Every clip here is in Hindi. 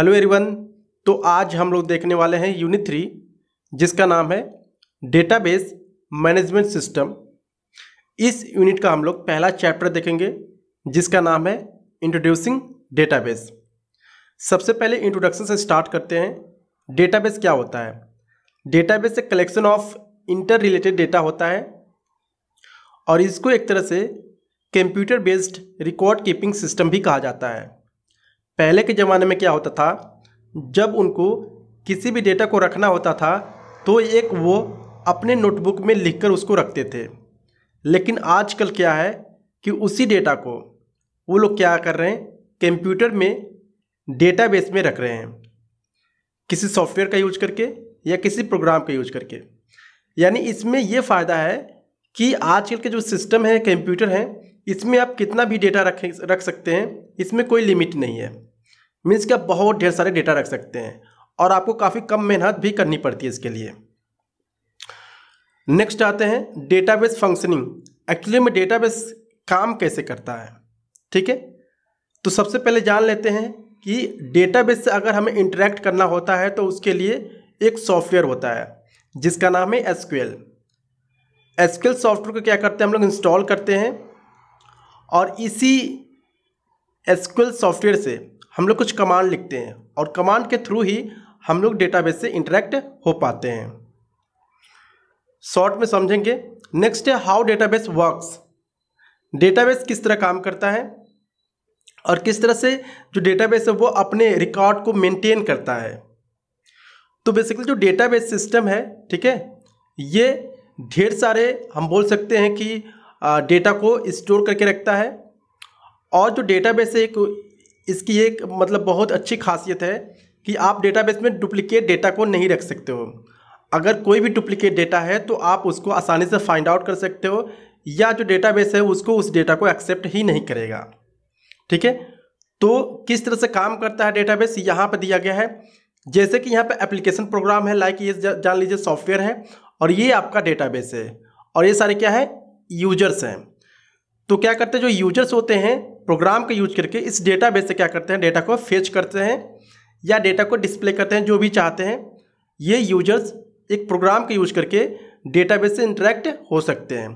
हेलो एवरीवन तो आज हम लोग देखने वाले हैं यूनिट थ्री जिसका नाम है डेटाबेस मैनेजमेंट सिस्टम इस यूनिट का हम लोग पहला चैप्टर देखेंगे जिसका नाम है इंट्रोड्यूसिंग डेटाबेस सबसे पहले इंट्रोडक्शन से स्टार्ट करते हैं डेटाबेस क्या होता है डेटाबेस एक collection of interrelated data होता है और इसको एक तरह से computer based record keeping system भी कहा जाता है पहले के ज़माने में क्या होता था जब उनको किसी भी डेटा को रखना होता था तो एक वो अपने नोटबुक में लिखकर उसको रखते थे लेकिन आजकल क्या है कि उसी डेटा को वो लोग क्या कर रहे हैं कंप्यूटर में डेटाबेस में रख रहे हैं किसी सॉफ्टवेयर का यूज करके या किसी प्रोग्राम का यूज करके यानी इसमें ये फ़ायदा है कि आजकल के जो सिस्टम है कंप्यूटर हैं इसमें आप कितना भी डेटा रख रख सकते हैं इसमें कोई लिमिट नहीं है मीन्स कि आप बहुत ढेर सारे डेटा रख सकते हैं और आपको काफ़ी कम मेहनत भी करनी पड़ती है इसके लिए नेक्स्ट आते हैं डेटाबेस फंक्शनिंग एक्चुअली में डेटाबेस काम कैसे करता है ठीक है तो सबसे पहले जान लेते हैं कि डेटाबेस से अगर हमें इंटरेक्ट करना होता है तो उसके लिए एक सॉफ्टवेयर होता है जिसका नाम है एसक्यूएल एसक्यूएल सॉफ्टवेयर को क्या करते हैं हम लोग इंस्टॉल करते हैं और इसी एसक्यूएल सॉफ्टवेयर से हम लोग कुछ कमांड लिखते हैं और कमांड के थ्रू ही हम लोग डेटाबेस से इंटरेक्ट हो पाते हैं शॉर्ट में समझेंगे नेक्स्ट है हाउ डेटाबेस वर्क्स डेटाबेस किस तरह काम करता है और किस तरह से जो डेटाबेस है वो अपने रिकॉर्ड को मेंटेन करता है तो बेसिकली जो डेटाबेस सिस्टम है ठीक है ये ढेर सारे हम बोल सकते हैं कि डेटा को स्टोर करके रखता है और जो डेटाबेस एक इसकी एक मतलब बहुत अच्छी खासियत है कि आप डेटाबेस में डुप्लीकेट डेटा को नहीं रख सकते हो अगर कोई भी डुप्लीकेट डेटा है तो आप उसको आसानी से फाइंड आउट कर सकते हो या जो डेटाबेस है उसको उस डेटा को एक्सेप्ट ही नहीं करेगा ठीक है तो किस तरह से काम करता है डेटाबेस यहाँ पर दिया गया है जैसे कि यहाँ पर एप्लीकेशन प्रोग्राम है लाइक ये जान लीजिए सॉफ्टवेयर है और ये आपका डेटाबेस है और ये सारे क्या है यूजर्स हैं तो क्या करते हैं जो यूजर्स होते हैं प्रोग्राम का यूज करके इस डेटा से क्या करते हैं डेटा को फेच करते हैं या डेटा को डिस्प्ले करते हैं जो भी चाहते हैं ये यूजर्स एक प्रोग्राम का यूज करके डेटाबेस से इंटरेक्ट हो सकते हैं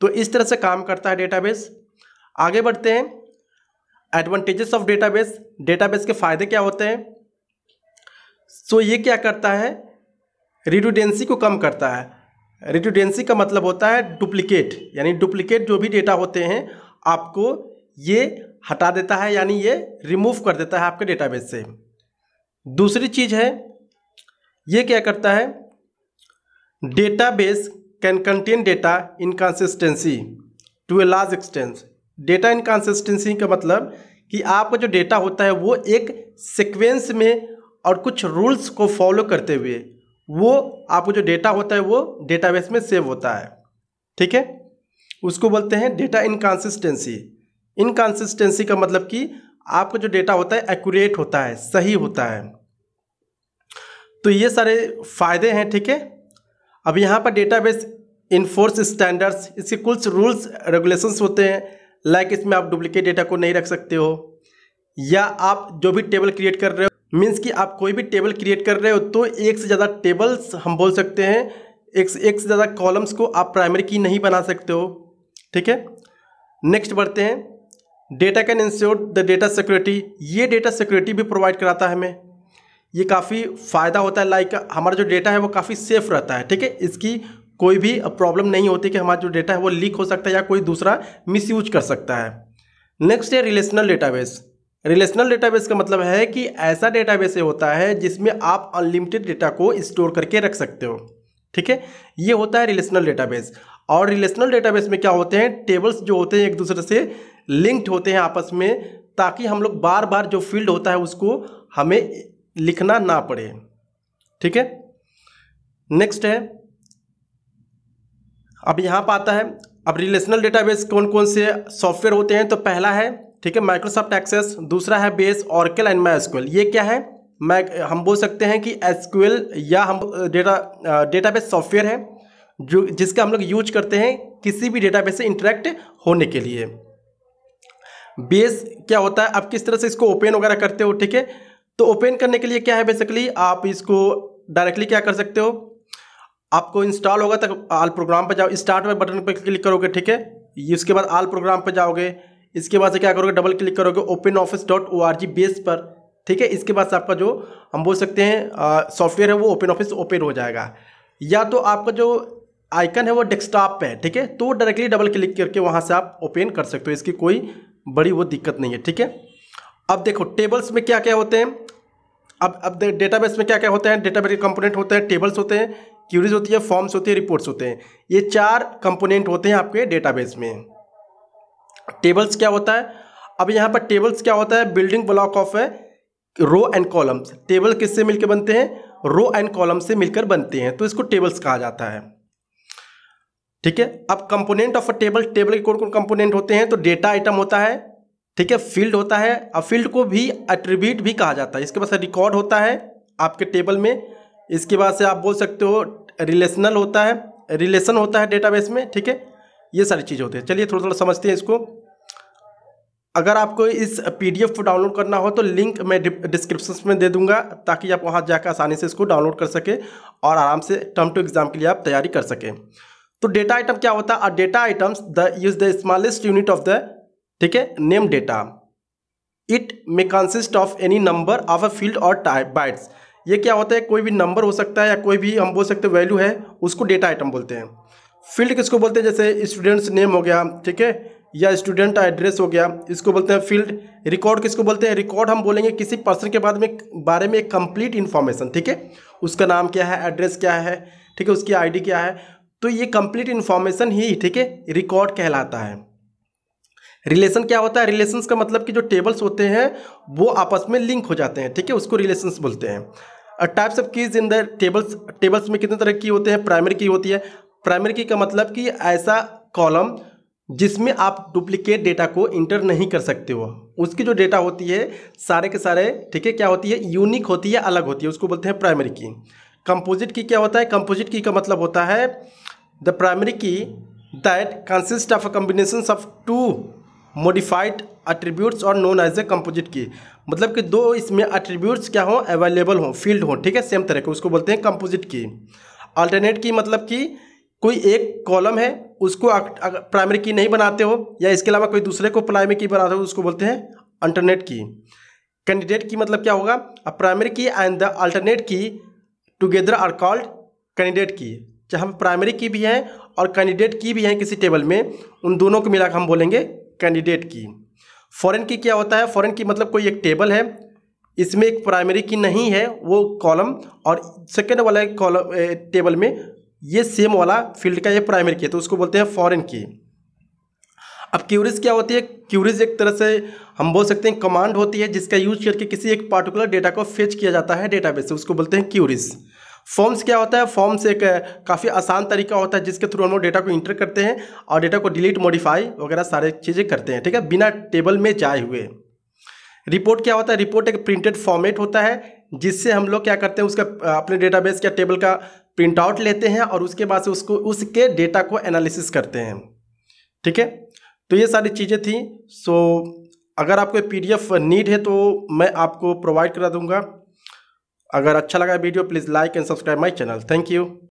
तो इस तरह से काम करता है डेटाबेस आगे बढ़ते हैं एडवांटेजेस ऑफ डेटाबेस डेटाबेस के फ़ायदे क्या होते हैं सो so, ये क्या करता है रिडुडेंसी को कम करता है रिडुडेंसी का मतलब होता है डुप्लीकेट यानी डुप्लीकेट जो भी डेटा होते हैं आपको ये हटा देता है यानी ये रिमूव कर देता है आपके डेटाबेस से दूसरी चीज़ है ये क्या करता है database can contain data inconsistency to a large extent data inconsistency का मतलब कि आपका जो डेटा होता है वो एक सिक्वेंस में और कुछ रूल्स को फॉलो करते हुए वो आपको जो डेटा होता है वो डेटाबेस में सेव होता है ठीक है उसको बोलते हैं डेटा इनकन्सिस्टेंसी इनकन्सिस्टेंसी का मतलब कि आपका जो डेटा होता है एक्यूरेट होता है सही होता है तो ये सारे फ़ायदे हैं ठीक है अब यहाँ पर डेटाबेस इन्फोर्स स्टैंडर्ड्स इसके कुछ रूल्स रेगुलेशंस होते हैं लाइक इसमें आप डुप्लीकेट डेटा को नहीं रख सकते हो या आप जो भी टेबल क्रिएट कर रहे हो मीन्स कि आप कोई भी टेबल क्रिएट कर रहे हो तो एक से ज़्यादा टेबल्स हम बोल सकते हैं एक से एक से ज़्यादा कॉलम्स को आप प्राइमरी की नहीं बना सकते हो ठीक है नेक्स्ट बढ़ते हैं data can ensure the data security ये डेटा सिक्योरिटी भी प्रोवाइड कराता है हमें ये काफ़ी फ़ायदा होता है लाइक हमारा जो डेटा है वो काफ़ी सेफ रहता है ठीक है इसकी कोई भी प्रॉब्लम नहीं होती कि हमारा जो डेटा है वो लीक हो सकता है या कोई दूसरा मिस कर सकता है नेक्स्ट है रिलेशनल डेटाबेस रिलेशनल डेटाबेस का मतलब है कि ऐसा डेटाबेस होता है जिसमें आप अनलिमिटेड डेटा को स्टोर करके रख सकते हो ठीक है ये होता है रिलेशनल डेटाबेस और रिलेशनल डेटाबेस में क्या होते हैं टेबल्स जो होते हैं एक दूसरे से लिंक्ड होते हैं आपस में ताकि हम लोग बार बार जो फील्ड होता है उसको हमें लिखना ना पड़े ठीक है नेक्स्ट है अब यहाँ पर आता है अब रिलेशनल डेटाबेस कौन कौन से सॉफ्टवेयर होते हैं तो पहला है ठीक है माइक्रोसॉफ्ट एक्सेस दूसरा है बेस ऑर्केल एंड माइस्क्यूएल ये क्या है मैं हम बोल सकते हैं कि एसक्यूएल या हम डेटा डेटाबेस सॉफ्टवेयर है जो जिसका हम लोग यूज करते हैं किसी भी डेटाबेस से इंटरेक्ट होने के लिए बेस क्या होता है आप किस तरह से इसको ओपन वगैरह करते हो ठीक है तो ओपन करने के लिए क्या है बेसिकली आप इसको डायरेक्टली क्या कर सकते हो आपको इंस्टॉल होगा तक आल प्रोग्राम पर जाओ स्टार्ट में बटन पर क्लिक करोगे ठीक है इसके बाद आल प्रोग्राम पर जाओगे इसके बाद से क्या करोगे डबल क्लिक करोगे open office dot O R G base पर ठीक है इसके बाद से आपका जो हम बोल सकते हैं सॉफ्टवेयर है वो ओपन ऑफिस ओपन हो जाएगा या तो आपका जो आइकन है वो डेस्कटॉप पे है ठीक है तो डायरेक्टली डबल क्लिक करके वहाँ से आप ओपन कर सकते हो इसकी कोई बड़ी वो दिक्कत नहीं है ठीक है अब देखो टेबल्स में क्या क्या होते हैं अब अब डेटाबेस में क्या क्या होते हैं डेटाबेस के कंपोनेंट होते हैं टेबल्स होते हैं क्यूरीज होती है फॉर्म्स होती है रिपोर्ट्स होते हैं ये चार कंपोनेंट होते हैं आपके डेटाबेस में टेबल्स क्या होता है अब यहाँ पर टेबल्स क्या होता है बिल्डिंग ब्लॉक ऑफ है रो एंड कॉलम्स टेबल किससे मिलकर बनते हैं रो एंड कॉलम से मिलकर बनते हैं तो इसको टेबल्स कहा जाता है ठीक है अब component of a table table के कौन कौन कंपोनेंट होते हैं तो डेटा आइटम होता है ठीक है फील्ड होता है अब फील्ड को भी एट्रीब्यूट भी कहा जाता है इसके बाद रिकॉर्ड होता है आपके टेबल में इसके बाद से आप बोल सकते हो रिलेशनल होता है रिलेशन होता है डेटाबेस में ठीक है ये सारी चीज़ होती है चलिए थोड़ा थोड़ा समझते हैं इसको अगर आपको इस पीडीएफ को डाउनलोड करना हो तो लिंक मैं डिस्क्रिप्शन में दे दूंगा ताकि आप वहाँ जाकर आसानी से इसको डाउनलोड कर सकें और आराम से टर्म टू एग्ज़ाम के लिए आप तैयारी कर सकें तो डेटा आइटम क्या होता है data items the use the smallest unit of the ठीक है name data it may consist of any number of a field और टाइप बाइट्स ये क्या होता है कोई भी नंबर हो सकता है या कोई भी हम बोल सकते वैल्यू है उसको डेटा आइटम बोलते हैं फील्ड किसको बोलते हैं जैसे स्टूडेंट्स नेम हो गया ठीक है या स्टूडेंट एड्रेस हो गया इसको बोलते हैं फील्ड रिकॉर्ड किसको बोलते हैं रिकॉर्ड हम बोलेंगे किसी पर्सन के बाद में बारे में एक कंप्लीट इन्फॉर्मेशन ठीक है उसका नाम क्या है एड्रेस क्या है ठीक है उसकी आईडी क्या है तो ये कंप्लीट इन्फॉर्मेशन ही ठीक है रिकॉर्ड कहलाता है रिलेशन क्या होता है रिलेशन का मतलब कि जो टेबल्स होते हैं वो आपस में लिंक हो जाते हैं ठीक है उसको रिलेशन बोलते हैं types of keys in the tables tables में कितने तरह की होते हैं प्राइमरी की होती है प्राइमरी की का मतलब कि ऐसा कॉलम जिसमें आप डुप्लीकेट डेटा को इंटर नहीं कर सकते हो उसकी जो डेटा होती है सारे के सारे ठीक है क्या होती है यूनिक होती है अलग होती है उसको बोलते हैं प्राइमरी की कंपोजिट की क्या होता है कंपोजिट की का मतलब होता है the primary key that consists of a combination of two modified attributes or known as a composite key मतलब कि दो इसमें attributes क्या हों available हों field हों ठीक है सेम तरह के उसको बोलते हैं composite key alternate key मतलब कि कोई एक कॉलम है उसको प्राइमरी की नहीं बनाते हो या इसके अलावा कोई दूसरे को प्राइमरी की बनाते हो उसको बोलते हैं अल्टरनेट की कैंडिडेट की मतलब क्या होगा a primary key and the alternate key together are called candidate key चाहे हम प्राइमरी की भी हैं और कैंडिडेट की भी हैं किसी टेबल में उन दोनों को मिला हम बोलेंगे कैंडिडेट की फॉरेन की क्या होता है फॉरेन की मतलब कोई एक टेबल है इसमें एक प्राइमरी की नहीं है वो कॉलम और सेकेंड वाला कॉलम टेबल में ये सेम वाला फील्ड का ये प्राइमरी की है तो उसको बोलते हैं फॉरेन की अब क्यूरीज क्या होती है क्यूरीज एक तरह से हम बोल सकते हैं कमांड होती है जिसका यूज करके किसी एक पार्टिकुलर डेटा को फेच किया जाता है डेटाबेस से उसको बोलते हैं क्यूरीज फॉर्म्स क्या होता है फॉर्म्स एक काफ़ी आसान तरीका होता है जिसके थ्रू हम लोग डेटा को इंटर करते हैं और डेटा को डिलीट मॉडिफाई वगैरह सारे चीज़ें करते हैं ठीक है बिना टेबल में जाए हुए रिपोर्ट क्या होता है रिपोर्ट एक प्रिंटेड फॉर्मेट होता है जिससे हम लोग क्या करते हैं उसका अपने डेटाबेस या टेबल का प्रिंट आउट लेते हैं और उसके बाद से उसको उसके डेटा को एनालिसिस करते हैं ठीक है तो ये सारी चीज़ें थी सो अगर आपको एफ नीड है तो मैं आपको प्रोवाइड करा दूँगा अगर अच्छा लगा video please like and subscribe my channel thank you